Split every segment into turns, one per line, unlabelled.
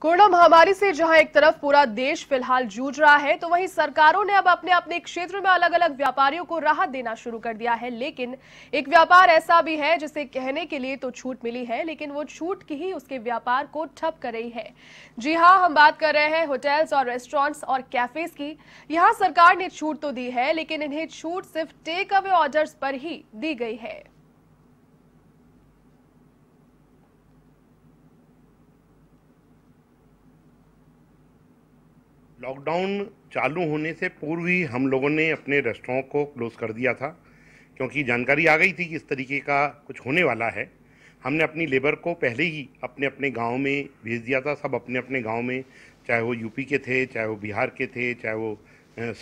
corona महामारी से जहां एक तरफ पूरा देश फिलहाल जूझ रहा है तो वहीं सरकारों ने अब अपने अपने क्षेत्र में अलग अलग व्यापारियों को राहत देना शुरू कर दिया है लेकिन एक व्यापार ऐसा भी है जिसे कहने के लिए तो छूट मिली है लेकिन वो छूट की ही उसके व्यापार को ठप कर रही है जी हाँ हम बात कर रहे हैं होटल्स और रेस्टोरेंट्स और कैफेज की यहाँ सरकार ने छूट तो दी है लेकिन इन्हें छूट सिर्फ टेक अवे ऑर्डर्स पर ही दी गई है
लॉकडाउन चालू होने से पूर्व ही हम लोगों ने अपने रेस्टोरों को क्लोज़ कर दिया था क्योंकि जानकारी आ गई थी कि इस तरीके का कुछ होने वाला है हमने अपनी लेबर को पहले ही अपने अपने गांव में भेज दिया था सब अपने अपने गांव में चाहे वो यूपी के थे चाहे वो बिहार के थे चाहे वो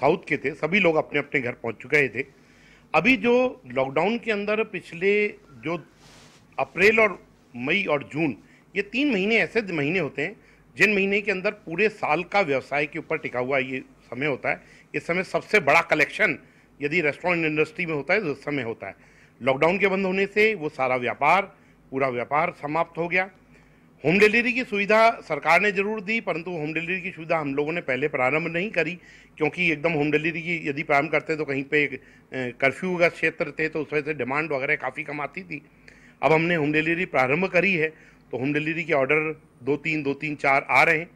साउथ के थे सभी लोग अपने अपने घर पहुंच चुके थे अभी जो लॉकडाउन के अंदर पिछले जो अप्रैल और मई और जून ये तीन महीने ऐसे महीने होते हैं जिन महीने के अंदर पूरे साल का व्यवसाय के ऊपर टिका हुआ ये समय होता है इस समय सबसे बड़ा कलेक्शन यदि रेस्टोरेंट इंडस्ट्री में होता है तो उस समय होता है लॉकडाउन के बंद होने से वो सारा व्यापार पूरा व्यापार समाप्त हो गया होम डिलीवरी की सुविधा सरकार ने जरूर दी परंतु होम डिलीवरी की सुविधा हम लोगों ने पहले प्रारंभ नहीं करी क्योंकि एकदम होम डिलीवरी की यदि प्रारंभ करते तो कहीं पे कर्फ्यू का क्षेत्र थे तो उस वजह से डिमांड वगैरह काफ़ी कम आती थी अब हमने होम डिलीवरी प्रारंभ करी है तो होम डिलीवरी के ऑर्डर दो तीन दो तीन चार आ रहे हैं